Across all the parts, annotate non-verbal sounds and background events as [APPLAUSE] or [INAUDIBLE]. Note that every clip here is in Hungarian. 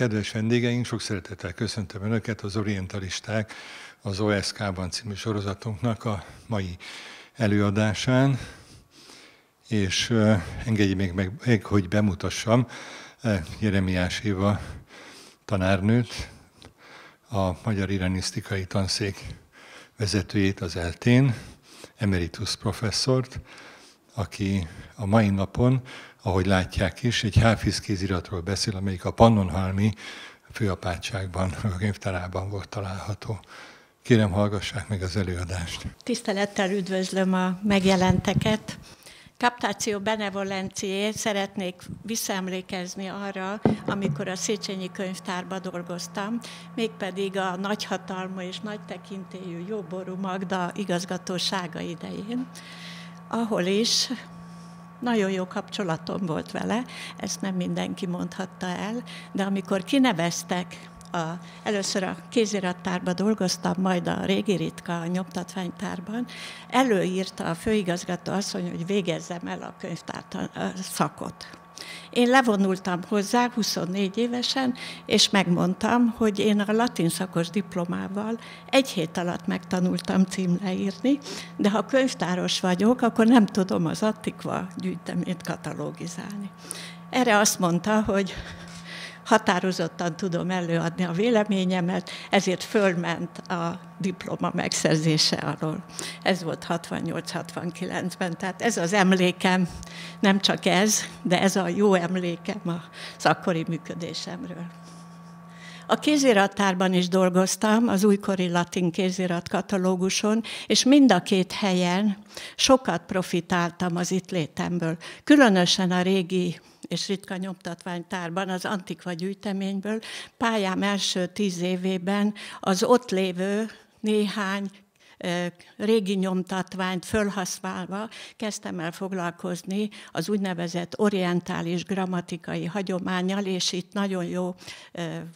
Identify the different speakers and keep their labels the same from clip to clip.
Speaker 1: Kedves vendégeink, sok szeretettel köszöntöm Önöket az Orientalisták az OSK-ban című sorozatunknak a mai előadásán, és eh, engedjék még meg, meg, hogy bemutassam eh, Jeremiás Éva tanárnőt, a Magyar Iranisztikai Tanszék vezetőjét az eltén, emeritus professzort, aki a mai napon ahogy látják is, egy Háfiz kéziratról beszél, amelyik a Pannonhalmi főapátságban, a könyvtárában volt található. Kérem, hallgassák meg az előadást. Tisztelettel üdvözlöm a megjelenteket. Kaptáció benevolencié szeretnék visszaemlékezni arra, amikor a Széchenyi könyvtárba dolgoztam, mégpedig a nagyhatalma és nagy tekintélyű Jóború Magda igazgatósága idején, ahol is nagyon jó kapcsolatom volt vele, ezt nem mindenki mondhatta el, de amikor kineveztek, a, először a kézirattárban dolgoztam, majd a régi ritka, a nyomtatványtárban, előírta a főigazgató asszony, hogy végezzem el a könyvtár szakot. Én levonultam hozzá 24 évesen, és megmondtam, hogy én a latin szakos diplomával egy hét alatt megtanultam címleírni, de ha könyvtáros vagyok, akkor nem tudom az attikva gyűjteményt katalogizálni. Erre azt mondta, hogy határozottan tudom előadni a véleményemet, ezért fölment a diploma megszerzése alól. Ez volt 68-69-ben, tehát ez az emlékem, nem csak ez, de ez a jó emlékem az akkori működésemről. A kézirattárban is dolgoztam, az újkori latin kézirat katalóguson, és mind a két helyen sokat profitáltam az itt létemből. Különösen a régi és ritka nyomtatványtárban, az antikva gyűjteményből. Pályám első tíz évében az ott lévő néhány régi nyomtatványt fölhasználva kezdtem el foglalkozni az úgynevezett orientális grammatikai hagyományjal, és itt nagyon jó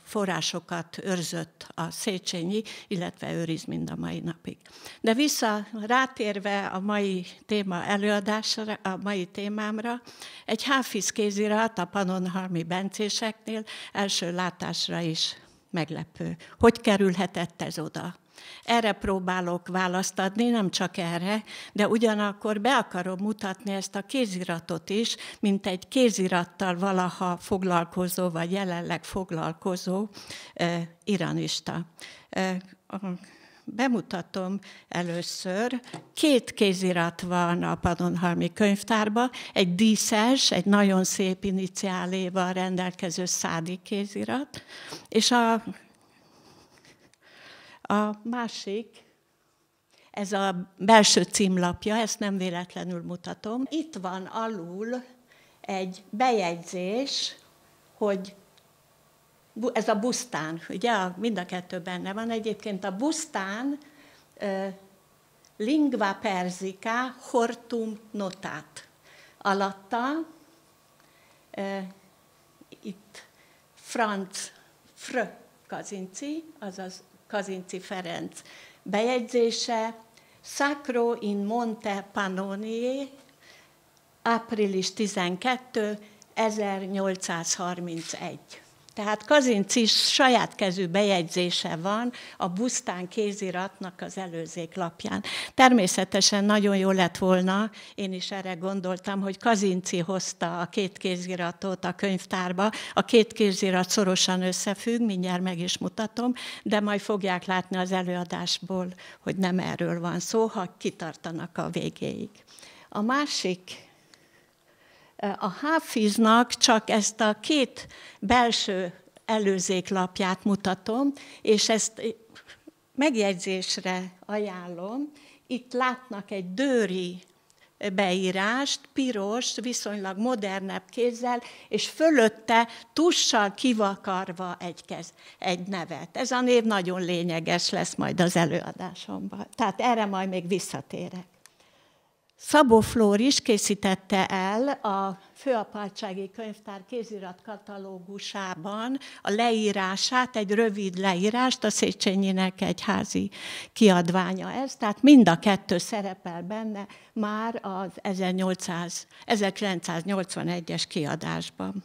Speaker 1: forrásokat őrzött a Széchenyi, illetve őriz mind a mai napig. De vissza, rátérve a mai téma előadásra, a mai témámra, egy háfiz kézirat a Panonhalmi bencéseknél első látásra is meglepő. Hogy kerülhetett ez oda? Erre próbálok választ adni, nem csak erre, de ugyanakkor be akarom mutatni ezt a kéziratot is, mint egy kézirattal valaha foglalkozó, vagy jelenleg foglalkozó eh, iranista. Eh, bemutatom először. Két kézirat van a Padonhalmi könyvtárban, egy díszes, egy nagyon szép iniciáléval rendelkező szádi kézirat, és a a másik, ez a belső címlapja, ezt nem véletlenül mutatom. Itt van alul egy bejegyzés, hogy ez a busztán, ugye mind a kettő benne van. Egyébként a busztán lingva persica hortum notát. Alatta itt Franz Fr. Kazinci, azaz Kazinci Ferenc bejegyzése, Sacro in Monte Pannonie, április 12, 1831. Tehát Kazinci saját kezű bejegyzése van a Busztán kéziratnak az előzék lapján. Természetesen nagyon jó lett volna, én is erre gondoltam, hogy Kazinci hozta a két kéziratot a könyvtárba. A két kézirat szorosan összefügg, mindjárt meg is mutatom, de majd fogják látni az előadásból, hogy nem erről van szó, ha kitartanak a végéig. A másik a háfiznak csak ezt a két belső előzéklapját mutatom, és ezt megjegyzésre ajánlom. Itt látnak egy dőri beírást, piros, viszonylag modernebb kézzel, és fölötte tussal kivakarva egy, kez, egy nevet. Ez a név nagyon lényeges lesz majd az előadásomban. Tehát erre majd még visszatérek. Szabó Flór is készítette el a Főapátsági Könyvtár kézirat katalógusában a leírását, egy rövid leírást, a Széchenyinek egy házi kiadványa ez, tehát mind a kettő szerepel benne már az 1800, 1981-es kiadásban.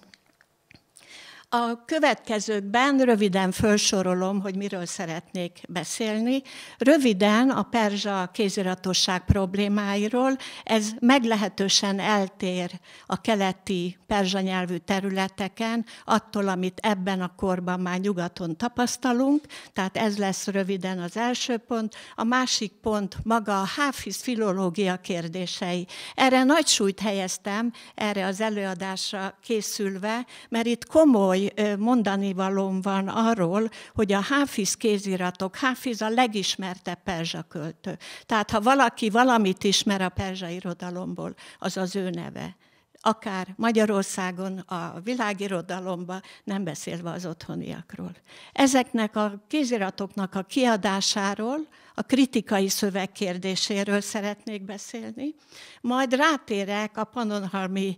Speaker 1: A következőkben röviden felsorolom, hogy miről szeretnék beszélni. Röviden a perzsa kéziratosság problémáiról. Ez meglehetősen eltér a keleti perzsa nyelvű területeken attól, amit ebben a korban már nyugaton tapasztalunk. Tehát ez lesz röviden az első pont. A másik pont maga a Háfiz filológia kérdései. Erre nagy súlyt helyeztem, erre az előadásra készülve, mert itt komoly komoly mondani valóm van arról, hogy a Háfiz kéziratok, Háfiz a legismertebb perzsa költő. Tehát ha valaki valamit ismer a perzsa irodalomból, az az ő neve akár Magyarországon, a világirodalomba, nem beszélve az otthoniakról. Ezeknek a kéziratoknak a kiadásáról, a kritikai szöveg kérdéséről szeretnék beszélni, majd rátérek a Pannonhalmi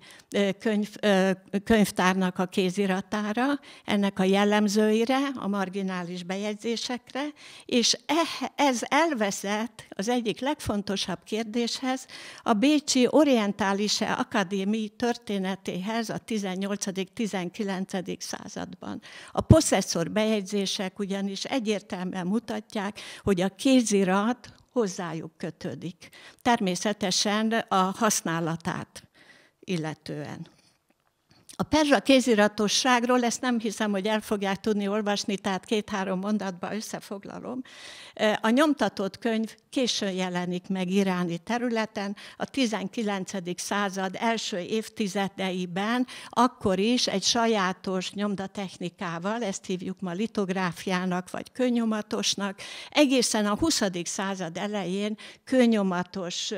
Speaker 1: könyv, könyvtárnak a kéziratára, ennek a jellemzőire, a marginális bejegyzésekre, és eh, ez elveszett az egyik legfontosabb kérdéshez, a Bécsi Orientális Akadémia történetéhez a 18.-19. században. A posszesszor bejegyzések ugyanis egyértelműen mutatják, hogy a kézirat hozzájuk kötődik. Természetesen a használatát illetően. A perzsa kéziratosságról ezt nem hiszem, hogy el fogják tudni olvasni, tehát két-három mondatba összefoglalom. A nyomtatott könyv későn jelenik meg iráni területen, a 19. század első évtizedeiben, akkor is egy sajátos nyomdatechnikával, ezt hívjuk ma litográfiának vagy könnyomatosnak, egészen a 20. század elején könnyomatos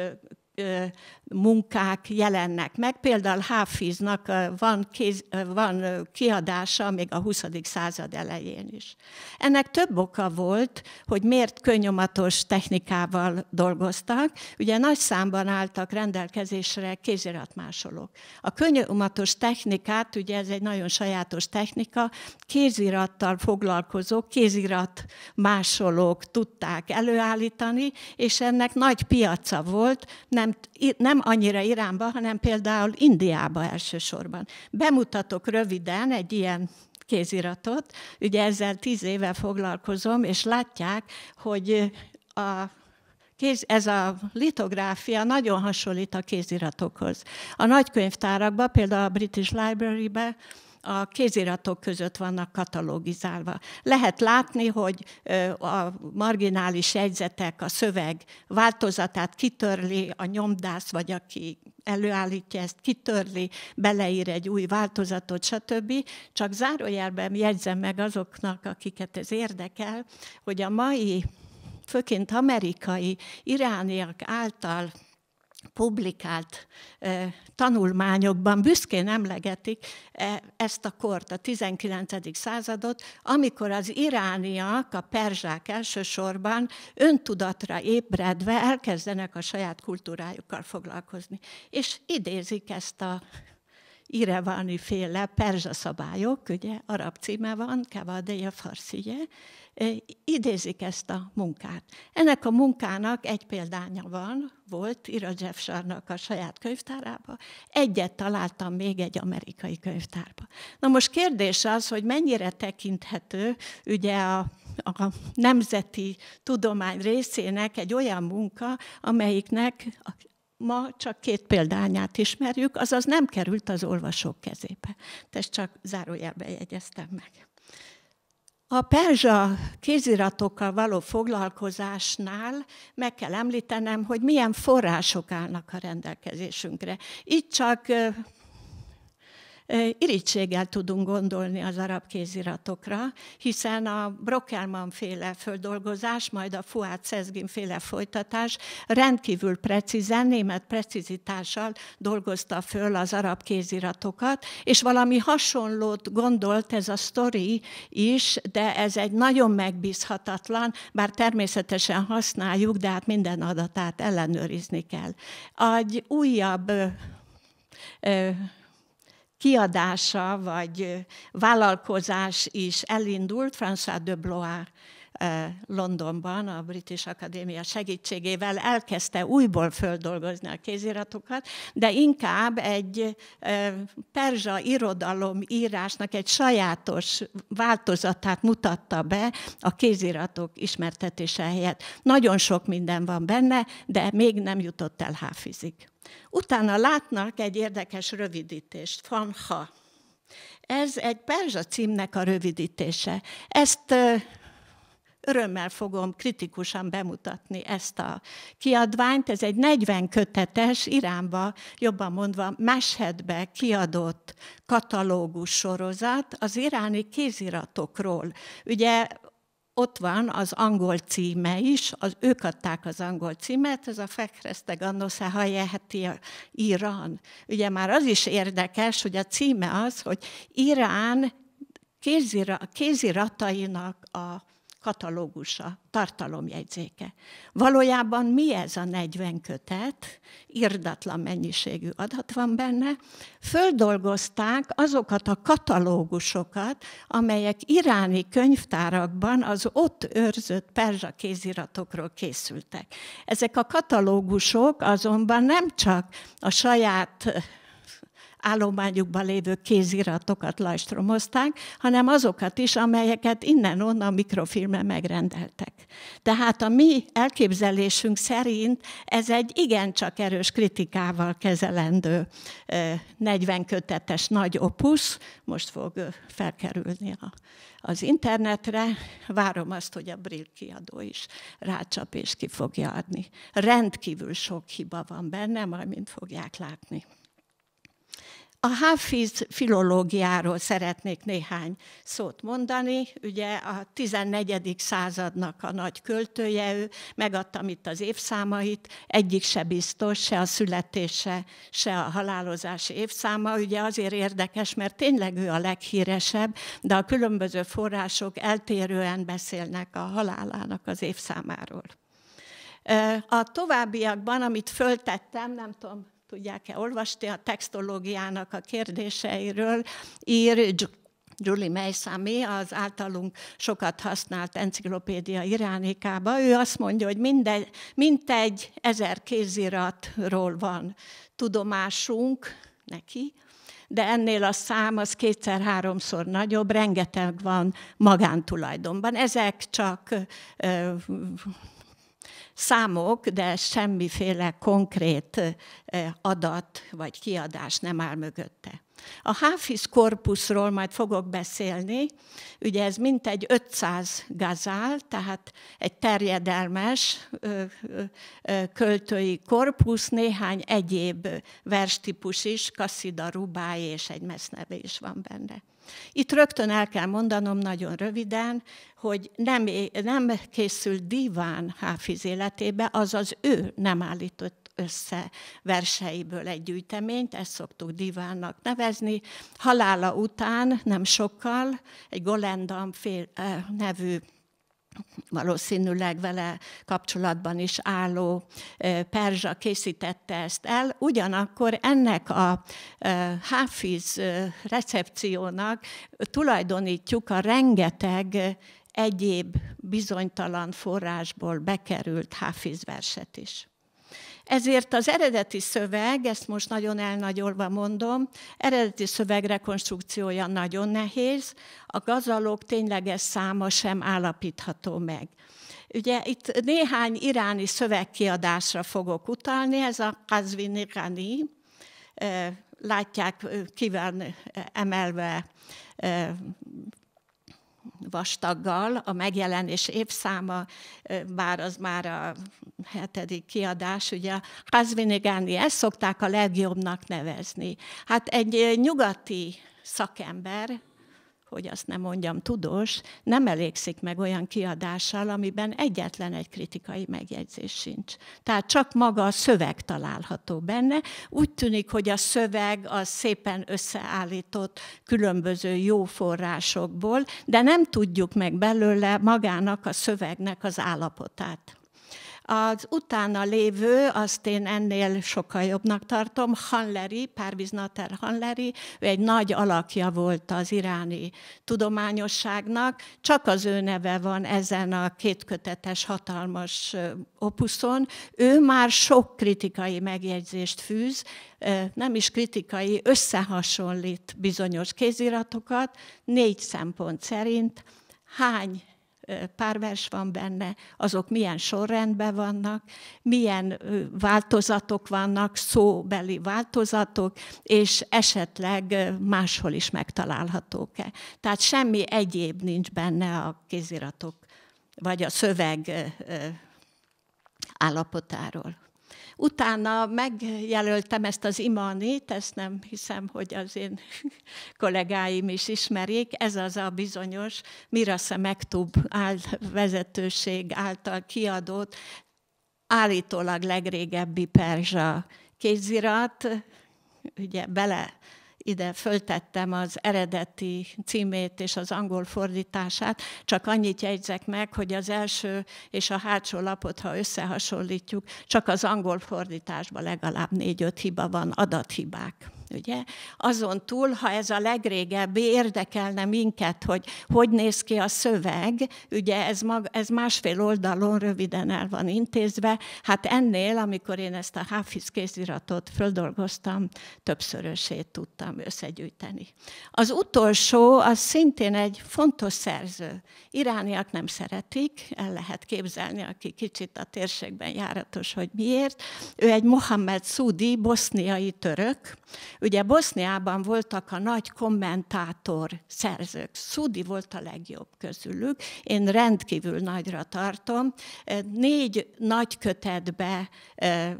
Speaker 1: munkák jelennek meg. Például Háfiznak van, kéz, van kiadása még a 20. század elején is. Ennek több oka volt, hogy miért könnyomatos technikával dolgoztak. Ugye nagy számban álltak rendelkezésre kéziratmásolók. A könnyomatos technikát, ugye ez egy nagyon sajátos technika, kézirattal foglalkozó kézirat másolók tudták előállítani, és ennek nagy piaca volt, nem, nem annyira Iránba, hanem például Indiába elsősorban. Bemutatok röviden egy ilyen kéziratot, ugye ezzel tíz éve foglalkozom, és látják, hogy a kéz, ez a litográfia nagyon hasonlít a kéziratokhoz. A nagykönyvtárakban, például a British library ben a kéziratok között vannak katalogizálva. Lehet látni, hogy a marginális jegyzetek a szöveg változatát kitörli, a nyomdász vagy aki előállítja ezt, kitörli, beleír egy új változatot, stb. Csak zárójelben jegyzem meg azoknak, akiket ez érdekel, hogy a mai, főként amerikai, irániak által publikált tanulmányokban büszkén emlegetik e, ezt a kort, a 19. századot, amikor az irániak, a perzsák elsősorban öntudatra ébredve elkezdenek a saját kultúrájukkal foglalkozni. És idézik ezt a Irevani féle perzsa szabályok, ugye arab címe van, Kavadeja Farszije, idézik ezt a munkát. Ennek a munkának egy példánya van, volt Ira Jeffsharnak a saját könyvtárába, egyet találtam még egy amerikai könyvtárba. Na most kérdés az, hogy mennyire tekinthető ugye a a nemzeti tudomány részének egy olyan munka, amelyiknek ma csak két példányát ismerjük, azaz nem került az olvasók kezébe. Ezt csak zárójelbe jegyeztem meg. A perzsa kéziratokkal való foglalkozásnál meg kell említenem, hogy milyen források állnak a rendelkezésünkre. Itt csak irítséggel tudunk gondolni az arab kéziratokra, hiszen a Brockerman féle földolgozás, majd a Fuad Szezgin féle folytatás rendkívül precízen, német precizitással dolgozta föl az arab kéziratokat, és valami hasonlót gondolt ez a sztori is, de ez egy nagyon megbízhatatlan, bár természetesen használjuk, de hát minden adatát ellenőrizni kell. Egy újabb ö, ö, kiadása vagy vállalkozás is elindult, François de Blois Londonban a British Akadémia segítségével elkezdte újból földolgozni a kéziratokat, de inkább egy perzsa irodalom írásnak egy sajátos változatát mutatta be a kéziratok ismertetése helyett. Nagyon sok minden van benne, de még nem jutott el háfizik. Utána látnak egy érdekes rövidítést, Fanha. Ez egy perzsa címnek a rövidítése. Ezt örömmel fogom kritikusan bemutatni ezt a kiadványt. Ez egy 40 kötetes, Iránba, jobban mondva, Meshedbe kiadott katalógus sorozat az iráni kéziratokról. Ugye ott van az angol címe is, az, ők adták az angol címet, ez a Fekreszteg Annosze Hajeheti Irán. Ugye már az is érdekes, hogy a címe az, hogy Irán kézira, kéziratainak a katalógusa, tartalomjegyzéke. Valójában mi ez a 40 kötet? Irdatlan mennyiségű adat van benne. Földolgozták azokat a katalógusokat, amelyek iráni könyvtárakban az ott őrzött perzsa kéziratokról készültek. Ezek a katalógusok azonban nem csak a saját állományukban lévő kéziratokat lajstromozták, hanem azokat is, amelyeket innen-onnan mikrofilme megrendeltek. Tehát a mi elképzelésünk szerint ez egy igencsak erős kritikával kezelendő 40 kötetes nagy opusz, most fog felkerülni a az internetre, várom azt, hogy a Brill kiadó is rácsap és ki fogja adni. Rendkívül sok hiba van benne, majd mind fogják látni. A Háfiz filológiáról szeretnék néhány szót mondani. Ugye a 14. századnak a nagy költője, ő megadtam itt az évszámait, egyik se biztos, se a születése, se a halálozás évszáma. Ugye azért érdekes, mert tényleg ő a leghíresebb, de a különböző források eltérően beszélnek a halálának az évszámáról. A továbbiakban, amit föltettem, nem tudom, tudják-e olvasni a textológiának a kérdéseiről, ír Julie Meysami, az általunk sokat használt enciklopédia iránikába, ő azt mondja, hogy mindegy, mintegy ezer kéziratról van tudomásunk neki, de ennél a szám az kétszer-háromszor nagyobb, rengeteg van magántulajdonban. Ezek csak számok, de semmiféle konkrét adat vagy kiadás nem áll mögötte. A Háfiz korpuszról majd fogok beszélni, ugye ez mintegy 500 gazál, tehát egy terjedelmes költői korpusz, néhány egyéb verstípus is, Kasszida, Rubály és egy mesznevé is van benne. Itt rögtön el kell mondanom nagyon röviden, hogy nem, nem készül diván Háfiz életébe, azaz ő nem állított össze verseiből egy gyűjteményt, ezt szoktuk divánnak nevezni. Halála után, nem sokkal, egy Golendam fél, eh, nevű valószínűleg vele kapcsolatban is álló perzsa készítette ezt el. Ugyanakkor ennek a háfiz recepciónak tulajdonítjuk a rengeteg egyéb bizonytalan forrásból bekerült háfiz verset is. Ezért az eredeti szöveg, ezt most nagyon elnagyolva mondom, eredeti szöveg rekonstrukciója nagyon nehéz, a gazalok tényleges száma sem állapítható meg. Ugye itt néhány iráni szövegkiadásra fogok utalni, ez a Kazvin Irani, eh, látják eh, kivel eh, emelve vastaggal, a megjelenés évszáma, bár az már a hetedik kiadás, ugye Kazvinigáni, ezt szokták a legjobbnak nevezni. Hát egy nyugati szakember, hogy azt nem mondjam tudós, nem elégszik meg olyan kiadással, amiben egyetlen egy kritikai megjegyzés sincs. Tehát csak maga a szöveg található benne. Úgy tűnik, hogy a szöveg az szépen összeállított különböző jó forrásokból, de nem tudjuk meg belőle magának a szövegnek az állapotát. Az utána lévő, azt én ennél sokkal jobbnak tartom, Hanleri, Párviz Nater Hanleri, ő egy nagy alakja volt az iráni tudományosságnak, csak az ő neve van ezen a kétkötetes hatalmas opuszon. Ő már sok kritikai megjegyzést fűz, nem is kritikai, összehasonlít bizonyos kéziratokat, négy szempont szerint, hány párvers van benne, azok milyen sorrendben vannak, milyen változatok vannak, szóbeli változatok, és esetleg máshol is megtalálhatók-e. Tehát semmi egyéb nincs benne a kéziratok, vagy a szöveg állapotáról. Utána megjelöltem ezt az imanit, ezt nem hiszem, hogy az én [LAUGHS] kollégáim is ismerik. Ez az a bizonyos Mirasze Megtub áll, vezetőség által kiadott, állítólag legrégebbi perzsa kézirat, ugye bele ide föltettem az eredeti címét és az angol fordítását, csak annyit jegyzek meg, hogy az első és a hátsó lapot, ha összehasonlítjuk, csak az angol fordításban legalább négy-öt hiba van, adathibák. Ugye? Azon túl, ha ez a legrégebbi, érdekelne minket, hogy hogy néz ki a szöveg, ugye ez, mag, ez másfél oldalon röviden el van intézve, hát ennél, amikor én ezt a Háfiz kéziratot földolgoztam, többszörösét tudtam összegyűjteni. Az utolsó, az szintén egy fontos szerző. Irániak nem szeretik, el lehet képzelni, aki kicsit a térségben járatos, hogy miért. Ő egy Mohamed Szúdi, boszniai török, Ugye Boszniában voltak a nagy kommentátor szerzők. Szudi volt a legjobb közülük. Én rendkívül nagyra tartom. Négy nagy kötetbe eh,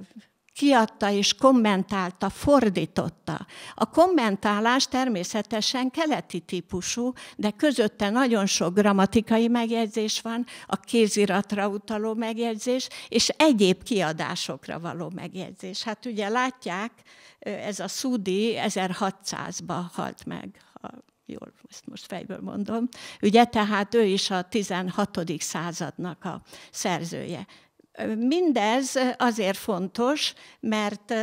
Speaker 1: kiadta és kommentálta, fordította. A kommentálás természetesen keleti típusú, de közötte nagyon sok grammatikai megjegyzés van, a kéziratra utaló megjegyzés, és egyéb kiadásokra való megjegyzés. Hát ugye látják, ez a Szudi 1600-ba halt meg, ha jól ezt most fejből mondom. Ugye, tehát ő is a 16. századnak a szerzője. Mindez azért fontos, mert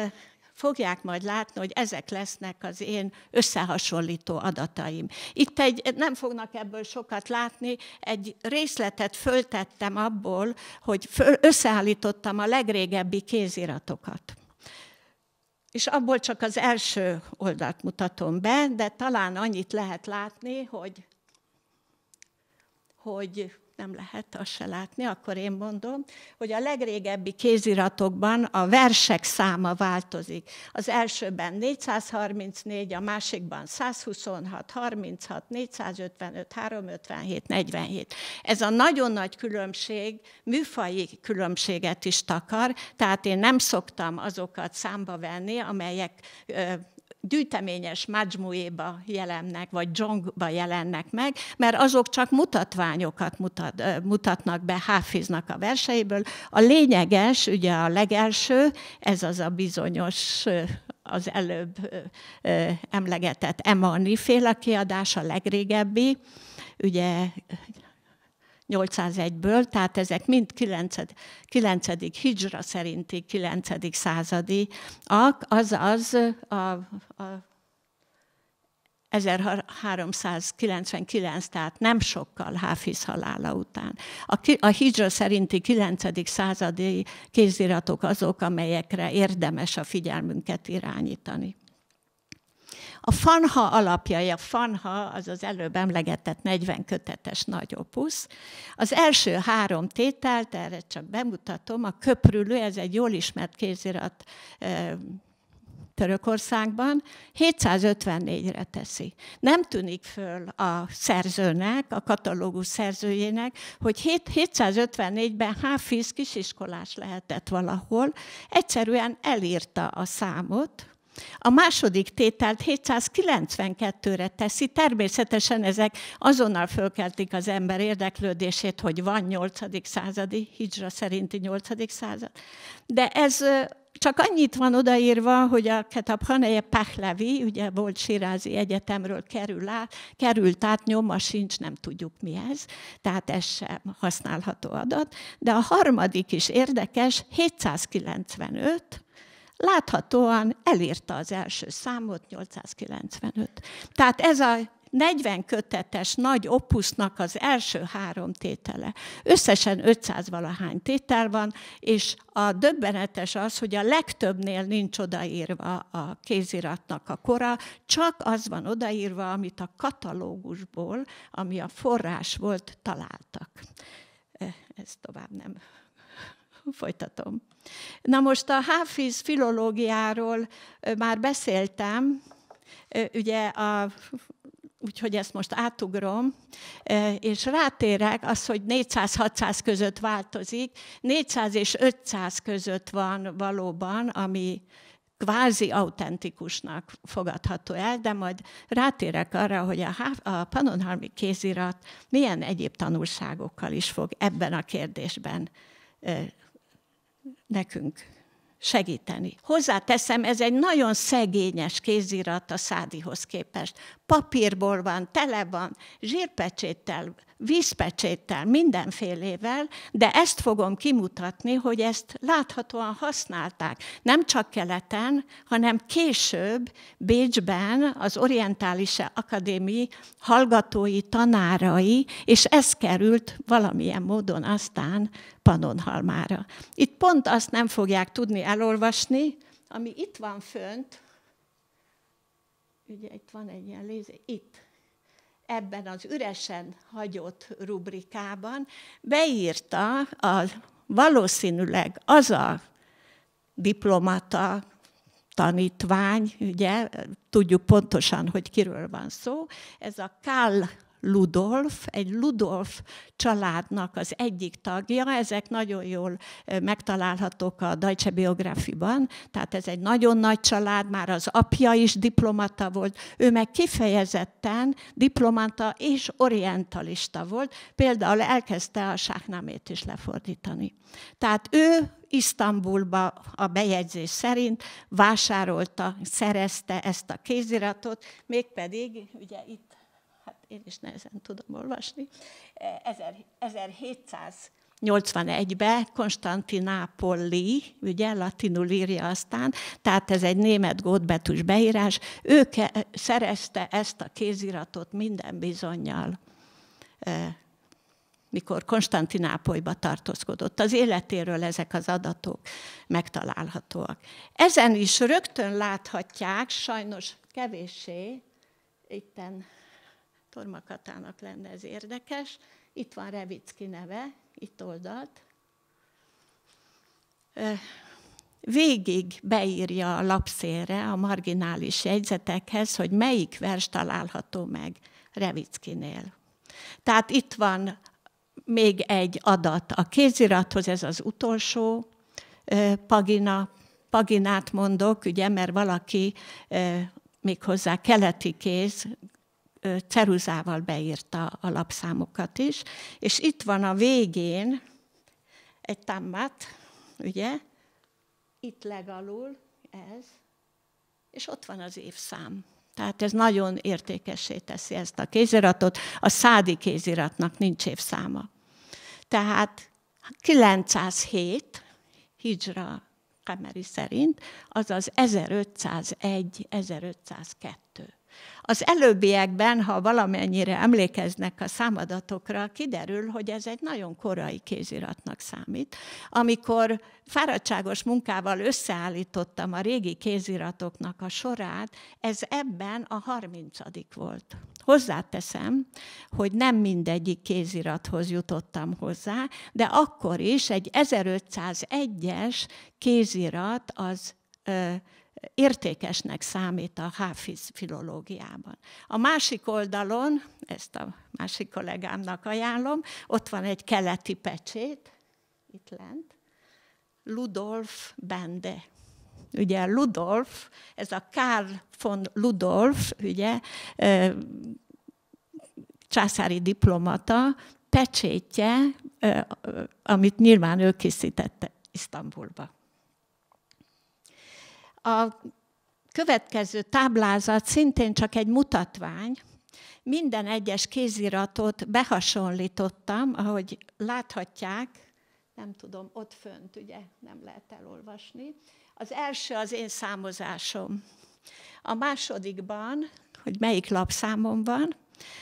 Speaker 1: fogják majd látni, hogy ezek lesznek az én összehasonlító adataim. Itt egy, nem fognak ebből sokat látni, egy részletet föltettem abból, hogy föl, összeállítottam a legrégebbi kéziratokat. És abból csak az első oldalt mutatom be, de talán annyit lehet látni, hogy, hogy nem lehet azt se látni, akkor én mondom, hogy a legrégebbi kéziratokban a versek száma változik. Az elsőben 434, a másikban 126, 36, 455, 357, 47. Ez a nagyon nagy különbség műfaji különbséget is takar, tehát én nem szoktam azokat számba venni, amelyek gyűjteményes Majmuéba jelennek, vagy Jongba jelennek meg, mert azok csak mutatványokat mutat, mutatnak be Háfiznak a verseiből. A lényeges, ugye a legelső, ez az a bizonyos az előbb emlegetett Emani féle kiadás, a legrégebbi, ugye 801-ből, tehát ezek mind 9. 9. hijra szerinti 9. századi, azaz a, a 1399, tehát nem sokkal Háfiz halála után. A, a hijra szerinti 9. századi kéziratok azok, amelyekre érdemes a figyelmünket irányítani. A fanha alapjai, a fanha az az előbb emlegetett 40 kötetes nagy opusz. Az első három tételt, erre csak bemutatom, a köprülő, ez egy jól ismert kézirat Törökországban 754-re teszi. Nem tűnik föl a szerzőnek, a katalógus szerzőjének, hogy 754-ben Háfiz kisiskolás lehetett valahol, egyszerűen elírta a számot, a második tételt 792-re teszi, természetesen ezek azonnal fölkeltik az ember érdeklődését, hogy van 8. századi, hijra szerinti 8. század. De ez csak annyit van odaírva, hogy a Ketab Haneje Pahlavi, ugye volt Sirázi Egyetemről kerül át, került át, nyoma sincs, nem tudjuk mi ez, tehát ez sem használható adat. De a harmadik is érdekes, 795, láthatóan elírta az első számot, 895. Tehát ez a 40 kötetes nagy opusznak az első három tétele. Összesen 500 valahány tétel van, és a döbbenetes az, hogy a legtöbbnél nincs odaírva a kéziratnak a kora, csak az van odaírva, amit a katalógusból, ami a forrás volt, találtak. Ez tovább nem Folytatom. Na most a Háfiz filológiáról már beszéltem, ugye a úgyhogy ezt most átugrom, és rátérek az, hogy 400-600 között változik, 400 és 500 között van valóban, ami kvázi autentikusnak fogadható el, de majd rátérek arra, hogy a, a panonhalmi kézirat milyen egyéb tanulságokkal is fog ebben a kérdésben nekünk segíteni. Hozzáteszem, ez egy nagyon szegényes kézirat a szádihoz képest. Papírból van, tele van, zsírpecséttel vízpecséttel, mindenfélével, de ezt fogom kimutatni, hogy ezt láthatóan használták. Nem csak keleten, hanem később Bécsben az Orientális Akadémi hallgatói, tanárai, és ez került valamilyen módon aztán Panonhalmára. Itt pont azt nem fogják tudni elolvasni, ami itt van fönt, ugye itt van egy ilyen léző, itt, ebben az üresen hagyott rubrikában beírta a valószínűleg az a diplomata, tanítvány, ugye, tudjuk pontosan, hogy kiről van szó, ez a Kál Ludolf, egy Ludolf családnak az egyik tagja, ezek nagyon jól megtalálhatók a Deutsche biografiban, tehát ez egy nagyon nagy család, már az apja is diplomata volt, ő meg kifejezetten diplomata és orientalista volt, például elkezdte a sáknámét is lefordítani. Tehát ő Isztambulba a bejegyzés szerint vásárolta, szerezte ezt a kéziratot, mégpedig ugye itt én is nehezen tudom olvasni, 1781-ben be Konstantinápolli, ugye, latinul írja aztán, tehát ez egy német gótbetűs beírás, ő e, szerezte ezt a kéziratot minden bizonyal, e, mikor Konstantinápolyba tartózkodott. Az életéről ezek az adatok megtalálhatóak. Ezen is rögtön láthatják, sajnos kevéssé, itten Tormakatának lenne ez érdekes. Itt van Revicki neve, itt oldalt. Végig beírja a lapszélre, a marginális jegyzetekhez, hogy melyik vers található meg Revickinél. Tehát itt van még egy adat a kézirathoz, ez az utolsó pagina, paginát mondok, ugye, mert valaki méghozzá keleti kéz, ceruzával beírta a lapszámokat is, és itt van a végén egy támmat, ugye, itt legalul ez, és ott van az évszám. Tehát ez nagyon értékessé teszi ezt a kéziratot. A szádi kéziratnak nincs évszáma. Tehát 907 hijra kameri szerint, azaz 1501-1502. Az előbbiekben, ha valamennyire emlékeznek a számadatokra, kiderül, hogy ez egy nagyon korai kéziratnak számít. Amikor fáradtságos munkával összeállítottam a régi kéziratoknak a sorát, ez ebben a 30. volt. Hozzáteszem, hogy nem mindegyik kézirathoz jutottam hozzá, de akkor is egy 1501-es kézirat az értékesnek számít a Háfiz filológiában. A másik oldalon, ezt a másik kollégámnak ajánlom, ott van egy keleti pecsét, itt lent, Ludolf Bende. Ugye Ludolf, ez a Karl von Ludolf, ugye, császári diplomata, pecsétje, amit nyilván ő készítette Isztambulba. A következő táblázat szintén csak egy mutatvány. Minden egyes kéziratot behasonlítottam, ahogy láthatják, nem tudom, ott fönt ugye nem lehet elolvasni. Az első az én számozásom. A másodikban, hogy melyik lapszámom van,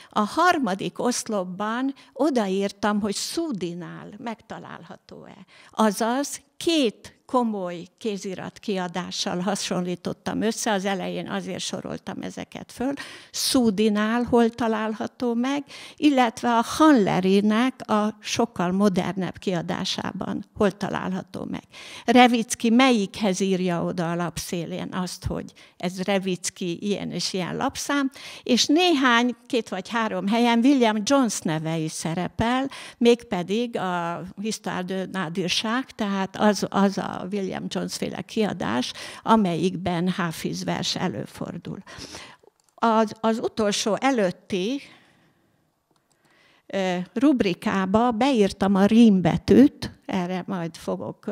Speaker 1: a harmadik oszlopban odaírtam, hogy Szúdinál megtalálható-e. Azaz két komoly kézirat kiadással hasonlítottam össze, az elején azért soroltam ezeket föl, Szúdinál hol található meg, illetve a Hanlerinek a sokkal modernebb kiadásában hol található meg. Revicki melyikhez írja oda a lapszélén azt, hogy ez Revicki ilyen és ilyen lapszám, és néhány, két vagy három helyen William Jones neve is szerepel, mégpedig a Histoire de tehát az, az a a William Jones féle kiadás, amelyikben Hafiz vers előfordul. Az, az utolsó előtti rubrikába beírtam a rímbetűt, erre majd fogok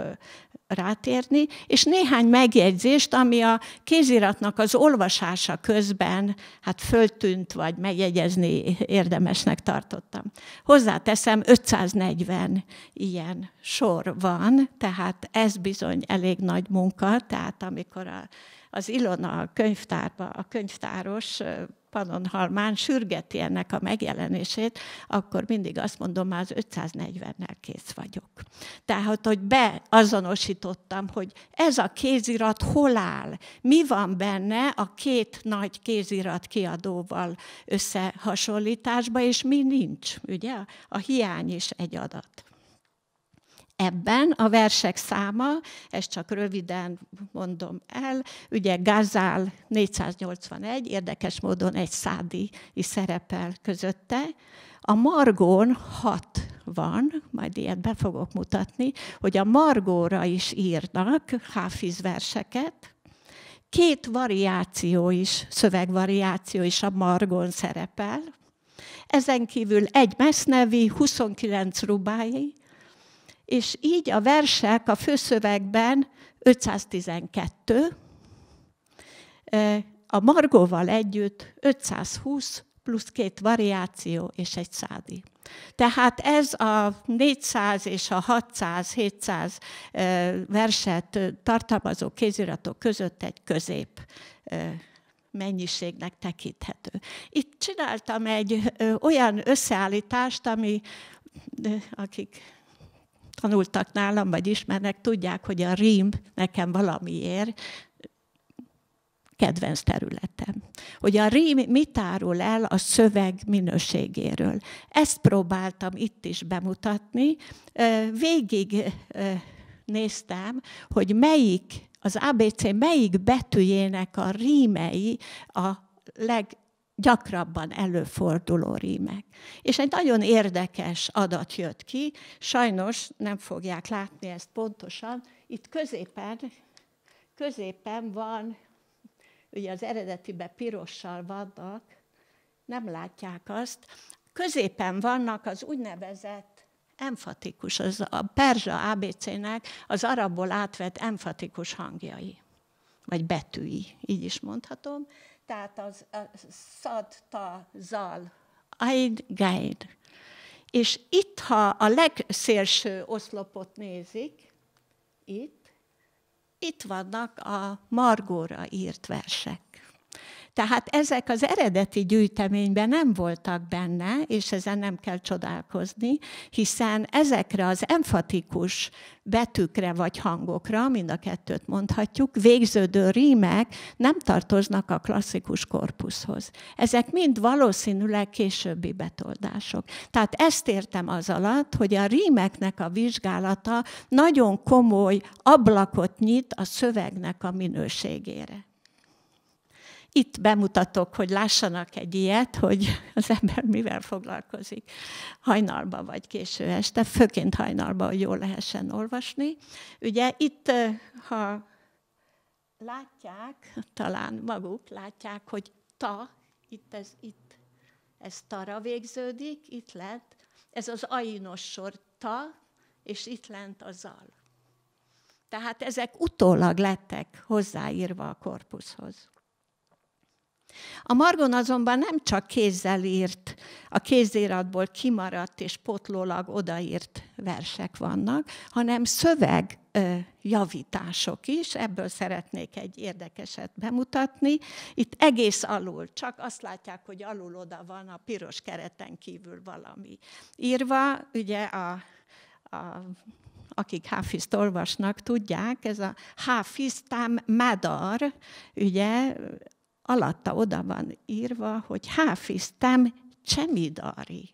Speaker 1: rátérni, és néhány megjegyzést, ami a kéziratnak az olvasása közben hát föltűnt, vagy megjegyezni érdemesnek tartottam. Hozzáteszem, 540 ilyen sor van, tehát ez bizony elég nagy munka, tehát amikor a, az Ilona a könyvtárba, a könyvtáros Pannonhalmán sürgeti ennek a megjelenését, akkor mindig azt mondom, már az 540-nel kész vagyok. Tehát, hogy beazonosítottam, hogy ez a kézirat hol áll, mi van benne a két nagy kézirat kiadóval összehasonlításba, és mi nincs, ugye? A hiány is egy adat ebben a versek száma, ezt csak röviden mondom el, ugye Gazál 481, érdekes módon egy szádi is szerepel közötte, a Margón hat van, majd ilyet be fogok mutatni, hogy a Margóra is írnak háfiz verseket, két variáció is, szövegvariáció is a Margon szerepel, ezen kívül egy mesznevi, 29 rubái, és így a versek a főszövegben 512, a margóval együtt 520 plusz két variáció és egy szádi. Tehát ez a 400 és a 600-700 verset tartalmazó kéziratok között egy közép mennyiségnek tekinthető. Itt csináltam egy olyan összeállítást, ami akik tanultak nálam, vagy ismernek, tudják, hogy a rím nekem valamiért kedvenc területem. Hogy a rím mit árul el a szöveg minőségéről. Ezt próbáltam itt is bemutatni. Végig néztem, hogy melyik, az ABC melyik betűjének a rímei a leg gyakrabban előforduló rímek. És egy nagyon érdekes adat jött ki, sajnos nem fogják látni ezt pontosan, itt középen, középen van, ugye az eredetibe pirossal vannak, nem látják azt, középen vannak az úgynevezett emfatikus, az a perzsa ABC-nek az arabból átvett emfatikus hangjai, vagy betűi, így is mondhatom, tehát az szadta zal. Egy guide. És itt, ha a legszélső oszlopot nézik, itt, itt vannak a Margóra írt versek. Tehát ezek az eredeti gyűjteményben nem voltak benne, és ezen nem kell csodálkozni, hiszen ezekre az enfatikus betűkre vagy hangokra, mind a kettőt mondhatjuk, végződő rímek nem tartoznak a klasszikus korpuszhoz. Ezek mind valószínűleg későbbi betoldások. Tehát ezt értem az alatt, hogy a rímeknek a vizsgálata nagyon komoly ablakot nyit a szövegnek a minőségére itt bemutatok, hogy lássanak egy ilyet, hogy az ember mivel foglalkozik hajnalba vagy késő este, főként hajnalba, hogy jól lehessen olvasni. Ugye itt, ha látják, talán maguk látják, hogy ta, itt ez, itt, ez tara végződik, itt lett, ez az ainos sor ta, és itt lent a zal. Tehát ezek utólag lettek hozzáírva a korpuszhoz. A Margon azonban nem csak kézzel írt, a kéziratból kimaradt és potlólag odaírt versek vannak, hanem szöveg javítások is. Ebből szeretnék egy érdekeset bemutatni. Itt egész alul, csak azt látják, hogy alul oda van a piros kereten kívül valami írva. Ugye a, a akik háfiszt olvasnak, tudják, ez a háfisztám madar, ugye, alatta oda van írva, hogy háfiztem csemidari.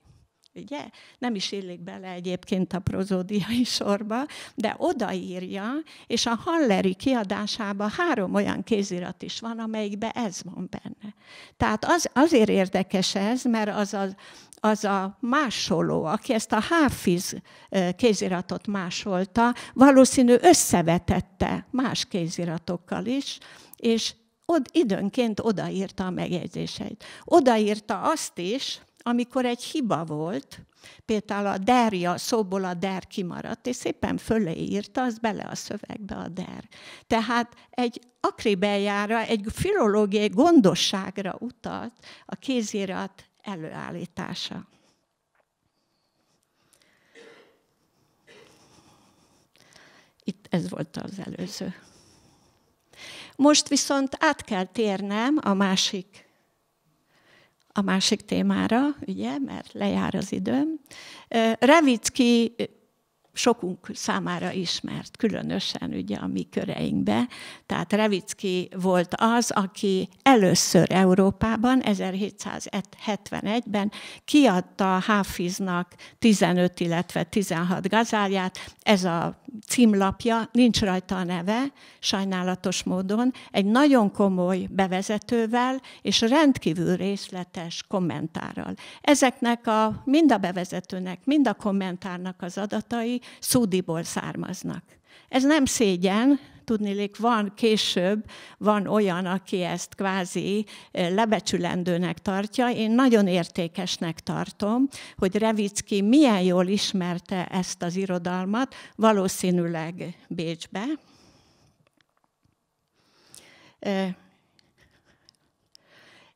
Speaker 1: Ugye? Nem is illik bele egyébként a prozódiai sorba, de odaírja, és a Halleri kiadásában három olyan kézirat is van, amelyikben ez van benne. Tehát az, azért érdekes ez, mert az a, az a másoló, aki ezt a Háfiz kéziratot másolta, valószínű összevetette más kéziratokkal is, és od, időnként odaírta a megjegyzéseit. Odaírta azt is, amikor egy hiba volt, például a derja, szóból a der kimaradt, és szépen fölé írta, az bele a szövegbe a der. Tehát egy akribeljára, egy filológiai gondosságra utalt a kézirat előállítása. Itt ez volt az előző. Most viszont át kell térnem a másik a másik témára, ugye, mert lejár az időm. Revicki sokunk számára ismert, különösen ugye a mi köreinkbe. Tehát Revicki volt az, aki először Európában 1771-ben kiadta Háfiznak 15, illetve 16 gazáját. Ez a címlapja, nincs rajta a neve, sajnálatos módon, egy nagyon komoly bevezetővel és rendkívül részletes kommentárral. Ezeknek a, mind a bevezetőnek, mind a kommentárnak az adatai Szúdiból származnak. Ez nem szégyen, tudnilik van később, van olyan, aki ezt kvázi lebecsülendőnek tartja. Én nagyon értékesnek tartom, hogy Revicki milyen jól ismerte ezt az irodalmat, valószínűleg Bécsbe.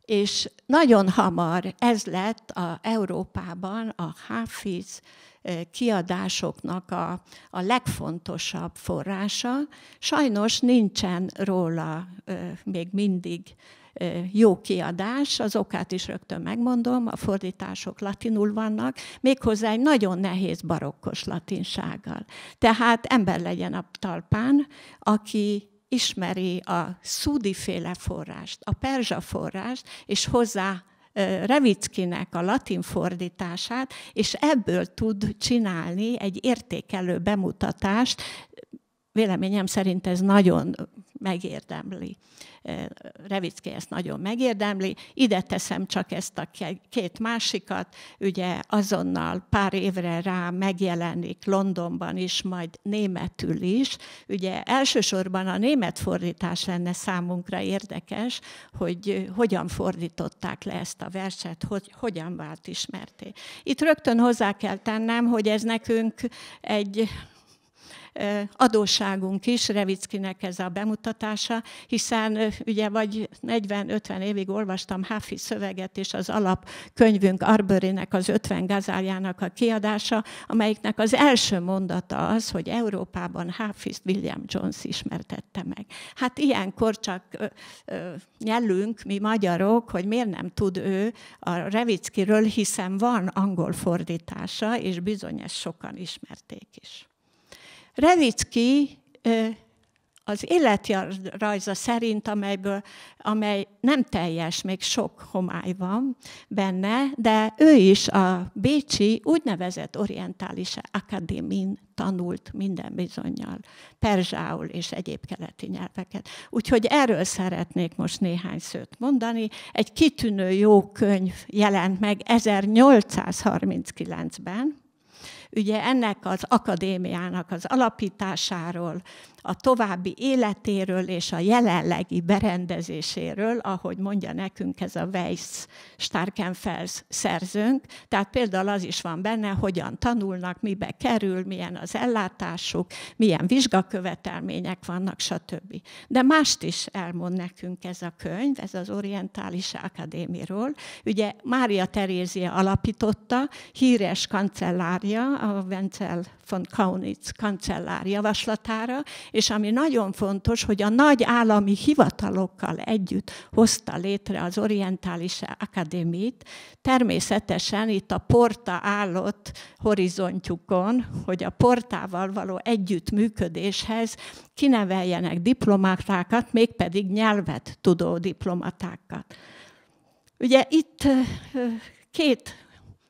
Speaker 1: És nagyon hamar ez lett a Európában a Háfiz kiadásoknak a, a legfontosabb forrása. Sajnos nincsen róla még mindig jó kiadás, az okát is rögtön megmondom, a fordítások latinul vannak, méghozzá egy nagyon nehéz barokkos latinsággal. Tehát ember legyen a talpán, aki ismeri a szúdiféle forrást, a perzsa forrást, és hozzá Revickinek a latin fordítását, és ebből tud csinálni egy értékelő bemutatást. Véleményem szerint ez nagyon megérdemli. Revicki ezt nagyon megérdemli. Ide teszem csak ezt a két másikat, ugye azonnal pár évre rá megjelenik Londonban is, majd németül is. Ugye elsősorban a német fordítás lenne számunkra érdekes, hogy hogyan fordították le ezt a verset, hogy hogyan vált ismerté. Itt rögtön hozzá kell tennem, hogy ez nekünk egy adósságunk is, Revickinek ez a bemutatása, hiszen ugye vagy 40-50 évig olvastam Háfi szöveget és az alapkönyvünk Arbörének az 50 gazáljának a kiadása, amelyiknek az első mondata az, hogy Európában Hafizt William Jones ismertette meg. Hát ilyenkor csak ö, ö, mi magyarok, hogy miért nem tud ő a Revickiről, hiszen van angol fordítása, és bizony ezt sokan ismerték is. Revicki az életrajza szerint, amelyből, amely nem teljes, még sok homály van benne, de ő is a Bécsi úgynevezett orientális akadémin tanult minden bizonyal, perzsául és egyéb keleti nyelveket. Úgyhogy erről szeretnék most néhány szőt mondani. Egy kitűnő jó könyv jelent meg 1839-ben, ugye ennek az akadémiának az alapításáról, a további életéről és a jelenlegi berendezéséről, ahogy mondja nekünk ez a Weiss Starkenfels szerzőnk. Tehát például az is van benne, hogyan tanulnak, mibe kerül, milyen az ellátásuk, milyen vizsgakövetelmények vannak, stb. De mást is elmond nekünk ez a könyv, ez az Orientális Akadémiról. Ugye Mária Terézia alapította, híres kancellárja, a Vencel von Kaunitz kancellár javaslatára, és ami nagyon fontos, hogy a nagy állami hivatalokkal együtt hozta létre az Orientális Akadémit. Természetesen itt a porta állott horizontjukon, hogy a portával való együttműködéshez kineveljenek diplomatákat, mégpedig nyelvet tudó diplomatákat. Ugye itt két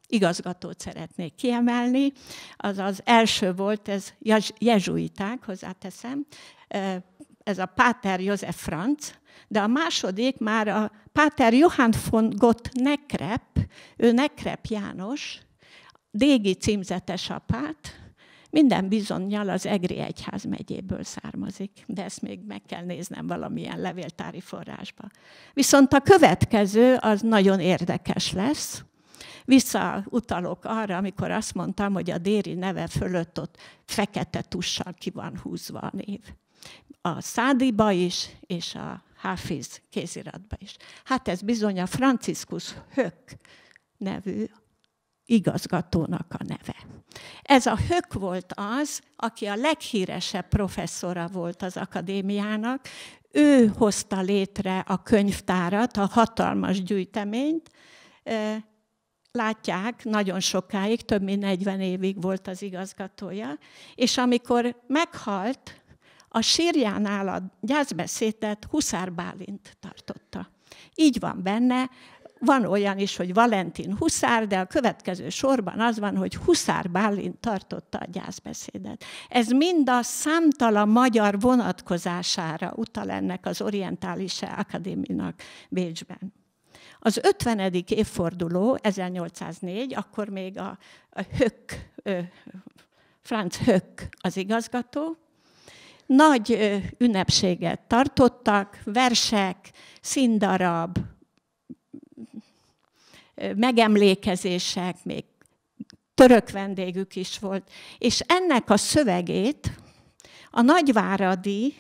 Speaker 1: igazgatót szeretnék kiemelni. Az az első volt, ez jezsuiták, hozzáteszem, ez a Páter József Franz, de a második már a Páter Johann von Gott Nekrep, ő Nekrep János, Dégi címzetes apát, minden bizonyal az Egri Egyház megyéből származik, de ezt még meg kell néznem valamilyen levéltári forrásba. Viszont a következő az nagyon érdekes lesz, Visszautalok arra, amikor azt mondtam, hogy a déri neve fölött ott fekete tussal ki van húzva a név. A szádiba is, és a Háfiz kéziratba is. Hát ez bizony a Franciscus Hök nevű igazgatónak a neve. Ez a Hök volt az, aki a leghíresebb professzora volt az akadémiának. Ő hozta létre a könyvtárat, a hatalmas gyűjteményt, látják, nagyon sokáig, több mint 40 évig volt az igazgatója, és amikor meghalt, a sírjánál a gyászbeszédet Huszár Bálint tartotta. Így van benne, van olyan is, hogy Valentin Huszár, de a következő sorban az van, hogy Huszár Bálint tartotta a gyászbeszédet. Ez mind a számtala magyar vonatkozására utal ennek az Orientális Akadéminak Bécsben. Az 50. évforduló, 1804, akkor még a, a Höck, Franz Höck az igazgató, nagy ünnepséget tartottak, versek, színdarab, megemlékezések, még török vendégük is volt. És ennek a szövegét a nagyváradi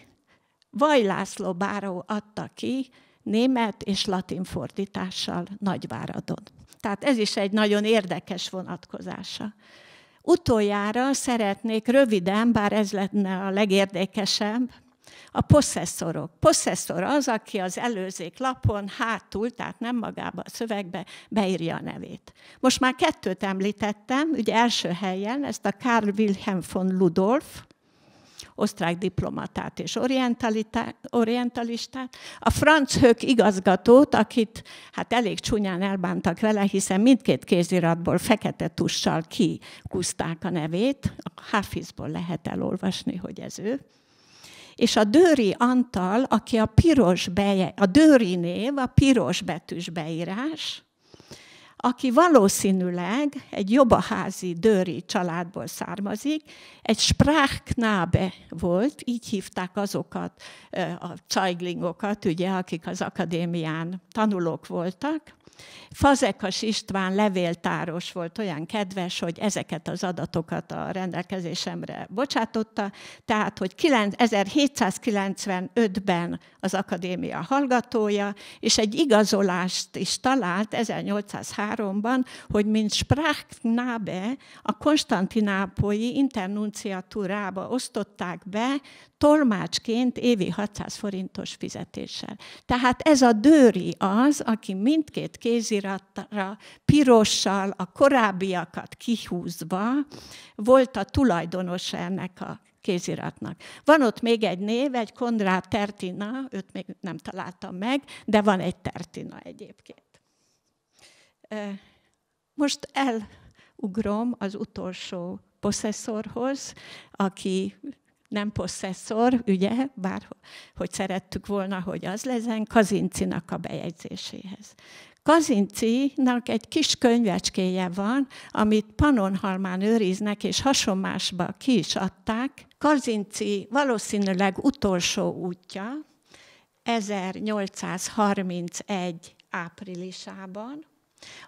Speaker 1: Vajlászló Báró adta ki német és latin fordítással Nagyváradon. Tehát ez is egy nagyon érdekes vonatkozása. Utoljára szeretnék röviden, bár ez lenne a legérdekesebb, a posszesszorok. Posszesszor az, aki az előzék lapon hátul, tehát nem magába a szövegbe, beírja a nevét. Most már kettőt említettem, ugye első helyen ezt a Karl Wilhelm von Ludolf, osztrák diplomatát és orientalistát, a franc hők igazgatót, akit hát elég csúnyán elbántak vele, hiszen mindkét kéziratból fekete tussal kikuszták a nevét, a Hafizból lehet elolvasni, hogy ez ő, és a Dőri Antal, aki a piros beje, a Dőri név, a piros betűs beírás, aki valószínűleg egy jobaházi dőri családból származik, egy Sprachknabe volt, így hívták azokat a cajglingokat, ugye, akik az akadémián tanulók voltak, Fazekas István levéltáros volt olyan kedves, hogy ezeket az adatokat a rendelkezésemre bocsátotta, tehát, hogy 1795-ben az akadémia hallgatója, és egy igazolást is talált 1803-ban, hogy mint Sprachknabe a konstantinápolyi internunciatúrába osztották be tolmácsként évi 600 forintos fizetéssel. Tehát ez a dőri az, aki mindkét kéziratra pirossal a korábbiakat kihúzva volt a tulajdonos ennek a kéziratnak. Van ott még egy név, egy Konrád Tertina, őt még nem találtam meg, de van egy Tertina egyébként. Most elugrom az utolsó possessorhoz, aki nem possessor ugye, bár hogy szerettük volna, hogy az lezen, Kazincinak a bejegyzéséhez. Kazincinak egy kis könyvecskéje van, amit Panonhalmán őriznek, és hasonmásba ki is adták. Kazinci valószínűleg utolsó útja 1831 áprilisában,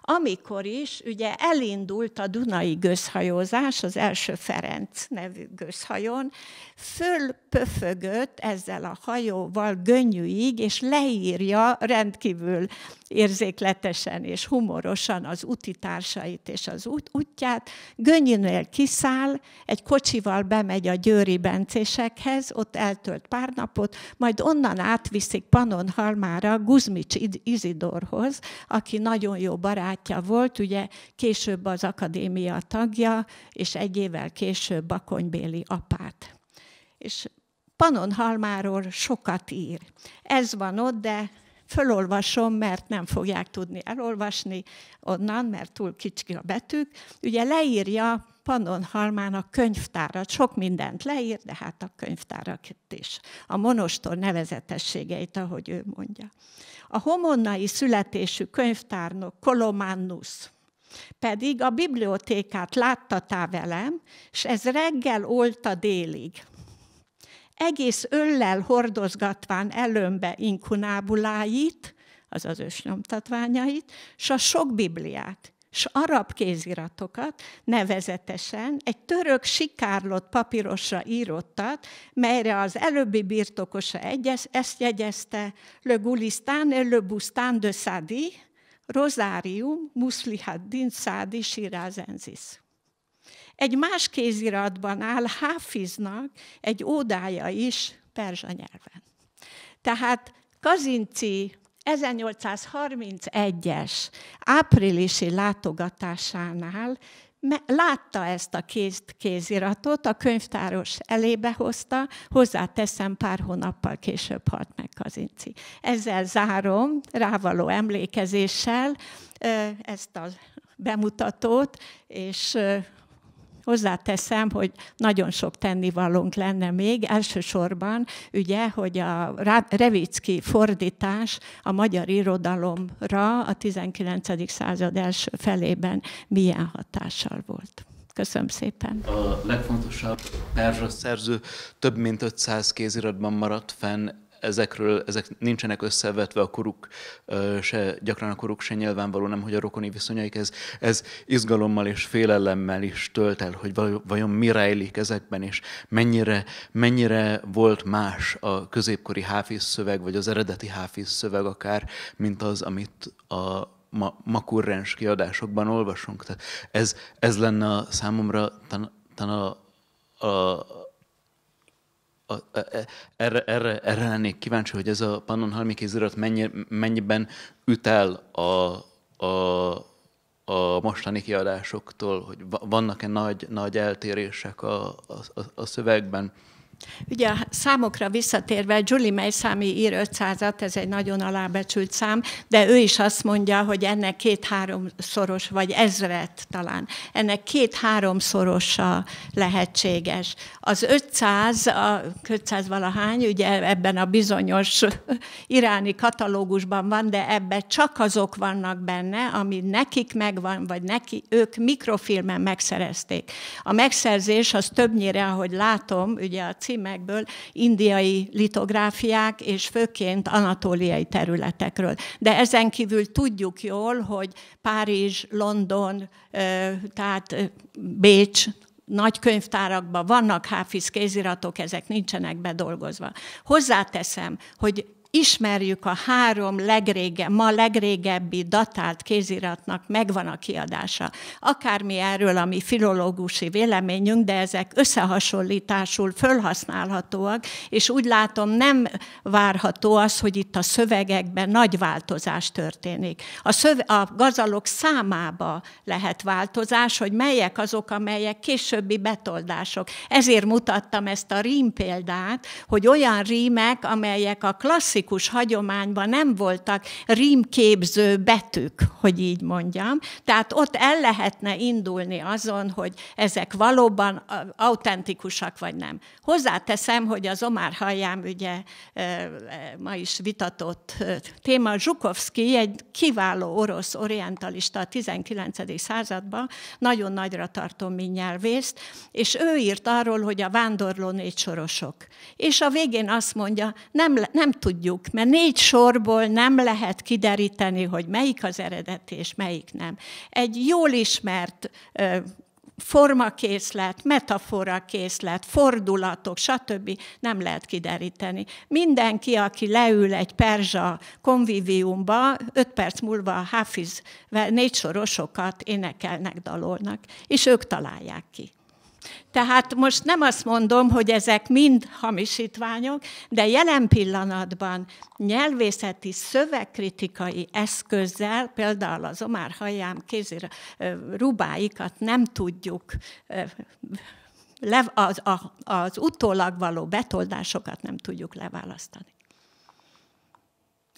Speaker 1: amikor is ugye elindult a Dunai gőzhajózás, az első Ferenc nevű gőzhajón, föl pöfögött ezzel a hajóval gönnyűig, és leírja rendkívül érzékletesen és humorosan az utitársait és az út, útját. Gönnyűnél kiszáll, egy kocsival bemegy a győri bencésekhez, ott eltölt pár napot, majd onnan átviszik Pannonhalmára Guzmics Izidorhoz, aki nagyon jó barátja volt, ugye később az akadémia tagja, és egy évvel később Bakonybéli apát. És Panon Halmáról sokat ír. Ez van ott, de fölolvasom, mert nem fogják tudni elolvasni onnan, mert túl kicsi a betűk. Ugye leírja Pannon a könyvtárat, sok mindent leír, de hát a könyvtárat is. A monostor nevezetességeit, ahogy ő mondja. A homonnai születésű könyvtárnok Kolomannus pedig a bibliotékát láttatá velem, és ez reggel olta délig egész öllel hordozgatván előmbe inkunábuláit, azaz ősnyomtatványait, s a sok Bibliát, s arab kéziratokat, nevezetesen egy török sikárlott papírosra írottat, melyre az előbbi birtokosa egyes, ezt jegyezte, Le Gulistan le Bustan de Sadi, Rosárium, Muslihaddin Sadi Sirázenzis. Egy más kéziratban áll Háfiznak egy ódája is perzsa nyelven. Tehát Kazinci 1831-es áprilisi látogatásánál látta ezt a kézt kéziratot, a könyvtáros elébe hozta, hozzáteszem pár hónappal később halt meg Kazinci. Ezzel zárom, rávaló emlékezéssel ezt a bemutatót, és Hozzáteszem, hogy nagyon sok tennivalónk lenne még, elsősorban ugye, hogy a Revicki fordítás a magyar irodalomra a 19. század első felében milyen hatással volt. Köszönöm szépen. A legfontosabb perzsa szerző több mint 500 kéziratban maradt fenn ezekről, ezek nincsenek összevetve a koruk, se, gyakran a koruk se nyilvánvaló, nem hogy a rokoni viszonyaik, ez, ez izgalommal és félelemmel is tölt el, hogy vajon mi rejlik ezekben, és mennyire, mennyire volt más a középkori háfész szöveg, vagy az eredeti háfész szöveg akár, mint az, amit a ma, ma kurrens kiadásokban olvasunk. Tehát ez, ez lenne a számomra tan, tan a, a, a, a, e, e, erre, erre, erre lennék kíváncsi, hogy ez a Pannonhalmi kézirat mennyi, mennyiben üt el a, a, a mostani kiadásoktól, hogy vannak-e nagy, nagy eltérések a, a, a szövegben. Ugye a számokra visszatérve, Julie számi ír 500-at, ez egy nagyon alábecsült szám, de ő is azt mondja, hogy ennek két-háromszoros, vagy ezret talán, ennek két-háromszorosa lehetséges. Az 500, a 500 valahány, ugye ebben a bizonyos [LAUGHS] iráni katalógusban van, de ebbe csak azok vannak benne, ami nekik megvan, vagy neki, ők mikrofilmen megszerezték. A megszerzés az többnyire, ahogy látom, ugye a filmekből, indiai litográfiák, és főként anatóliai területekről. De ezen kívül tudjuk jól, hogy Párizs, London, tehát Bécs, nagy könyvtárakban vannak háfiz kéziratok, ezek nincsenek bedolgozva. Hozzáteszem, hogy ismerjük a három legrége, ma legrégebbi datált kéziratnak megvan a kiadása. Akármi erről a mi filológusi véleményünk, de ezek összehasonlításul fölhasználhatóak, és úgy látom nem várható az, hogy itt a szövegekben nagy változás történik. A, szöve, a gazalok számába lehet változás, hogy melyek azok, amelyek későbbi betoldások. Ezért mutattam ezt a rím példát, hogy olyan rímek, amelyek a klasszikus klasszikus hagyományban nem voltak rímképző betűk, hogy így mondjam. Tehát ott el lehetne indulni azon, hogy ezek valóban autentikusak vagy nem. Hozzáteszem, hogy az Omar Hajám ugye ma is vitatott téma, Zsukovszki egy kiváló orosz orientalista a 19. században, nagyon nagyra tartom nyelvészt, és ő írt arról, hogy a vándorló sorosok. És a végén azt mondja, nem, nem tudjuk tudjuk, mert négy sorból nem lehet kideríteni, hogy melyik az eredeti és melyik nem. Egy jól ismert formakészlet, metaforakészlet, fordulatok, stb. nem lehet kideríteni. Mindenki, aki leül egy perzsa konviviumba, öt perc múlva a háfiz sorosokat énekelnek, dalolnak, és ők találják ki. Tehát most nem azt mondom, hogy ezek mind hamisítványok, de jelen pillanatban nyelvészeti szövegkritikai eszközzel, például az Omar Hajám kézira rubáikat nem tudjuk az, az utólag való betoldásokat nem tudjuk leválasztani.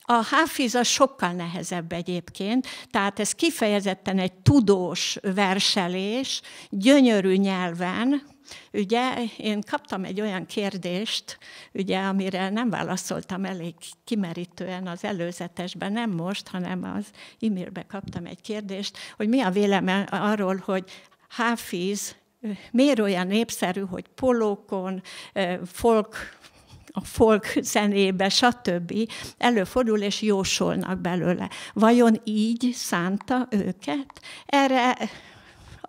Speaker 1: A háfiz az sokkal nehezebb egyébként, tehát ez kifejezetten egy tudós verselés, gyönyörű nyelven, Ugye én kaptam egy olyan kérdést, ugye, amire nem válaszoltam elég kimerítően az előzetesben, nem most, hanem az e-mailbe kaptam egy kérdést, hogy mi a véleme arról, hogy Háfiz miért olyan népszerű, hogy polókon, eh, folk a folk zenébe, stb. előfordul, és jósolnak belőle. Vajon így szánta őket? Erre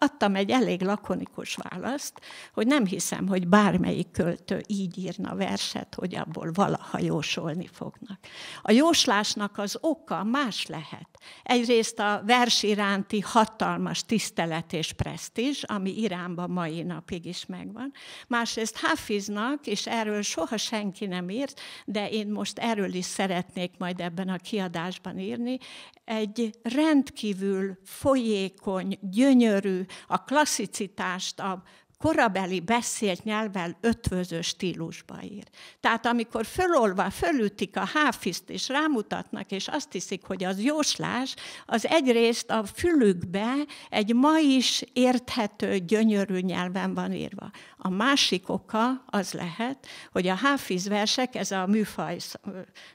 Speaker 1: adtam egy elég lakonikus választ, hogy nem hiszem, hogy bármelyik költő így írna verset, hogy abból valaha jósolni fognak. A jóslásnak az oka más lehet. Egyrészt a vers iránti hatalmas tisztelet és presztízs, ami Iránban mai napig is megvan. Másrészt Hafiznak, és erről soha senki nem írt, de én most erről is szeretnék majd ebben a kiadásban írni, egy rendkívül folyékony, gyönyörű, a klasszicitást, a korabeli beszélt nyelvvel ötvöző stílusba ír. Tehát amikor fölolva, fölütik a háfiszt, és rámutatnak, és azt hiszik, hogy az jóslás, az egyrészt a fülükbe egy ma is érthető, gyönyörű nyelven van írva. A másik oka az lehet, hogy a háfiz versek, ez a műfaj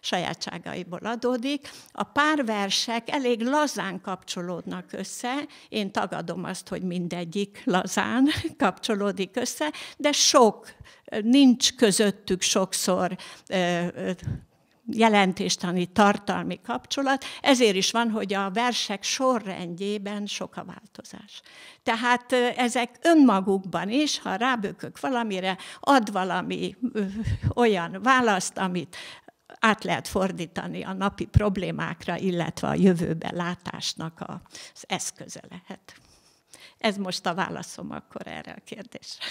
Speaker 1: sajátságaiból adódik, a párversek elég lazán kapcsolódnak össze, én tagadom azt, hogy mindegyik lazán [LAUGHS] kapcsolódik, kapcsolódik össze, de sok, nincs közöttük sokszor jelentéstani tartalmi kapcsolat, ezért is van, hogy a versek sorrendjében sok a változás. Tehát ezek önmagukban is, ha rábökök valamire, ad valami ö, olyan választ, amit át lehet fordítani a napi problémákra, illetve a jövőbe látásnak az eszköze lehet. Ez most a válaszom akkor erre a kérdésre.